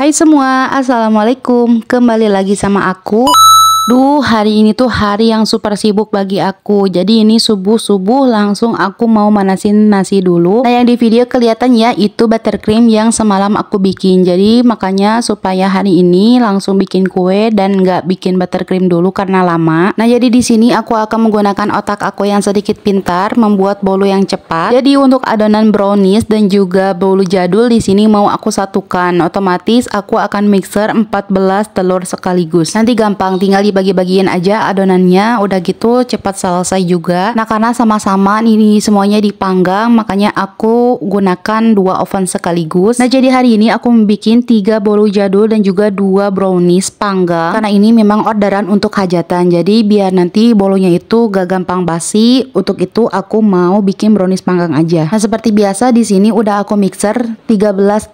Hai semua, Assalamualaikum Kembali lagi sama aku Duh, hari ini tuh hari yang super sibuk bagi aku. Jadi ini subuh-subuh langsung aku mau manasin nasi dulu. Nah, yang di video kelihatan ya itu buttercream yang semalam aku bikin. Jadi makanya supaya hari ini langsung bikin kue dan nggak bikin buttercream dulu karena lama. Nah, jadi di sini aku akan menggunakan otak aku yang sedikit pintar membuat bolu yang cepat. Jadi untuk adonan brownies dan juga bolu jadul di sini mau aku satukan. Otomatis aku akan mixer 14 telur sekaligus. Nanti gampang tinggal di dibagi-bagiin aja adonannya udah gitu cepat selesai juga nah karena sama-sama ini semuanya dipanggang makanya aku gunakan dua oven sekaligus nah jadi hari ini aku membuat tiga bolu jadul dan juga dua brownies panggang karena ini memang orderan untuk hajatan jadi biar nanti bolunya itu gak gampang basi untuk itu aku mau bikin brownies panggang aja nah seperti biasa di sini udah aku mixer 13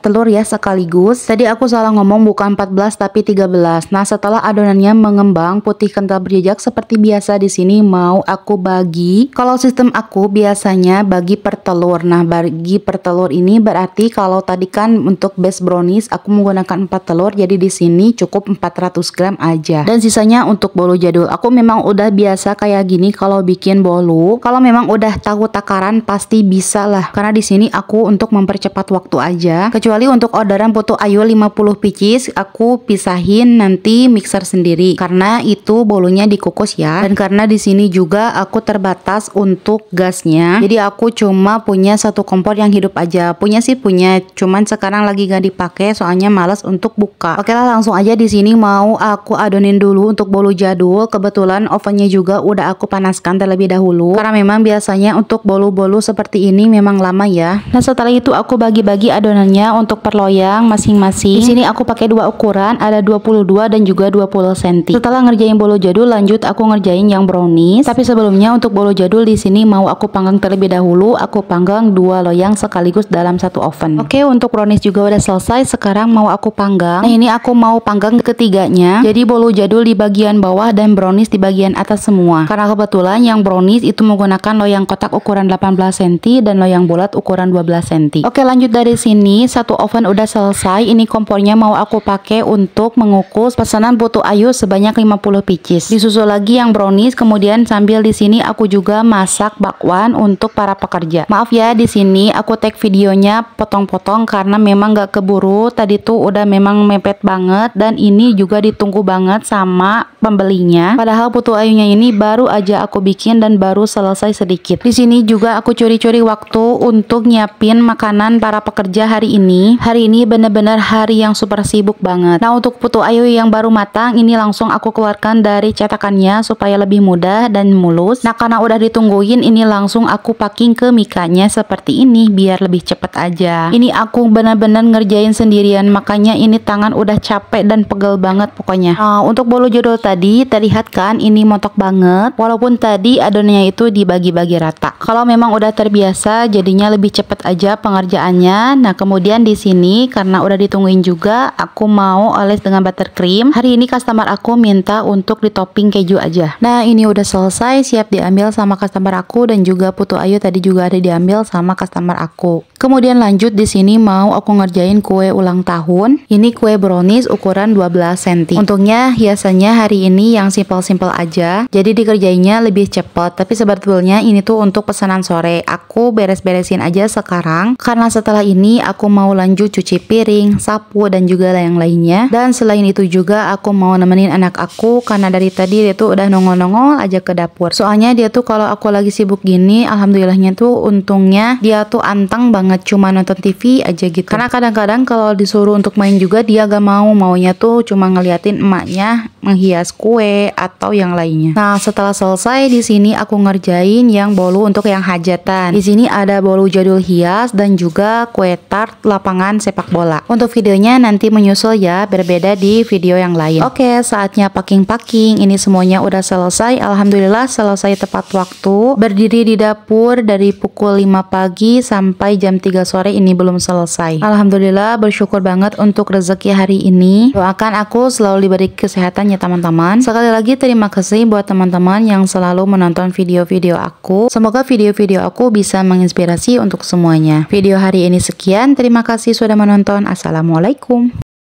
telur ya sekaligus tadi aku salah ngomong bukan 14 tapi 13 nah setelah adonannya mengembang bawang putih kental berjejak seperti biasa di sini mau aku bagi. Kalau sistem aku biasanya bagi pertelur Nah, bagi pertelur ini berarti kalau tadi kan untuk base brownies aku menggunakan 4 telur jadi di sini cukup 400 gram aja. Dan sisanya untuk bolu jadul. Aku memang udah biasa kayak gini kalau bikin bolu. Kalau memang udah tahu takaran pasti bisa lah. Karena di sini aku untuk mempercepat waktu aja. Kecuali untuk orderan putu ayu 50 picis aku pisahin nanti mixer sendiri karena itu bolunya dikukus ya. Dan karena di sini juga aku terbatas untuk gasnya. Jadi aku cuma punya satu kompor yang hidup aja. Punya sih punya, cuman sekarang lagi gak dipakai soalnya males untuk buka. Oke lah langsung aja di sini mau aku adonin dulu untuk bolu jadul. Kebetulan ovennya juga udah aku panaskan terlebih dahulu. Karena memang biasanya untuk bolu-bolu seperti ini memang lama ya. Nah setelah itu aku bagi-bagi adonannya untuk perloyang masing-masing. Di sini aku pakai dua ukuran, ada 22 dan juga 20 cm. Setelah ngerjain bolu jadul, lanjut aku ngerjain yang brownies. Tapi sebelumnya untuk bolu jadul di sini mau aku panggang terlebih dahulu. Aku panggang dua loyang sekaligus dalam satu oven. Oke, untuk brownies juga udah selesai. Sekarang mau aku panggang. Nah, ini aku mau panggang ketiganya. Jadi bolu jadul di bagian bawah dan brownies di bagian atas semua. Karena kebetulan yang brownies itu menggunakan loyang kotak ukuran 18 cm dan loyang bulat ukuran 12 cm. Oke, lanjut dari sini satu oven udah selesai. Ini kompornya mau aku pakai untuk mengukus pesanan putu ayu sebanyak 50 pieces. Disusul lagi yang brownies, kemudian sambil di sini aku juga masak bakwan untuk para pekerja. Maaf ya di sini aku take videonya potong-potong karena memang gak keburu. Tadi tuh udah memang mepet banget dan ini juga ditunggu banget sama pembelinya. Padahal putu ayunya ini baru aja aku bikin dan baru selesai sedikit. Di sini juga aku curi-curi waktu untuk nyiapin makanan para pekerja hari ini. Hari ini bener-bener hari yang super sibuk banget. Nah untuk putu ayu yang baru matang ini langsung aku keluar keluarkan dari cetakannya supaya lebih mudah dan mulus. Nah karena udah ditungguin ini langsung aku packing ke mikanya seperti ini biar lebih cepet aja. Ini aku benar-benar ngerjain sendirian makanya ini tangan udah capek dan pegel banget pokoknya. Nah, untuk bolu jodoh tadi terlihat kan ini motok banget walaupun tadi adonannya itu dibagi-bagi rata. Kalau memang udah terbiasa jadinya lebih cepet aja pengerjaannya. Nah kemudian di sini karena udah ditungguin juga aku mau oles dengan buttercream. Hari ini customer aku minta untuk di topping keju aja. Nah, ini udah selesai, siap diambil sama customer aku dan juga Putu Ayu tadi juga ada diambil sama customer aku. Kemudian lanjut di sini mau aku ngerjain kue ulang tahun. Ini kue brownies ukuran 12 cm. Untungnya hiasannya hari ini yang simple-simple aja. Jadi dikerjainnya lebih cepat. Tapi sebetulnya ini tuh untuk pesanan sore. Aku beres-beresin aja sekarang karena setelah ini aku mau lanjut cuci piring, sapu dan juga yang lainnya. Dan selain itu juga aku mau nemenin anak aku aku karena dari tadi dia tuh udah nongol-nongol aja ke dapur. Soalnya dia tuh kalau aku lagi sibuk gini, alhamdulillahnya tuh untungnya dia tuh anteng banget cuma nonton TV aja gitu. Karena kadang-kadang kalau disuruh untuk main juga dia gak mau, maunya tuh cuma ngeliatin emaknya menghias kue atau yang lainnya. Nah, setelah selesai di sini aku ngerjain yang bolu untuk yang hajatan. Di sini ada bolu jadul hias dan juga kue tart lapangan sepak bola. Untuk videonya nanti menyusul ya, berbeda di video yang lain. Oke, saatnya packing packing-packing ini semuanya udah selesai Alhamdulillah selesai tepat waktu berdiri di dapur dari pukul 5 pagi sampai jam 3 sore ini belum selesai Alhamdulillah bersyukur banget untuk rezeki hari ini doakan aku selalu diberi kesehatan ya teman-teman sekali lagi terima kasih buat teman-teman yang selalu menonton video-video aku semoga video-video aku bisa menginspirasi untuk semuanya video hari ini sekian terima kasih sudah menonton Assalamualaikum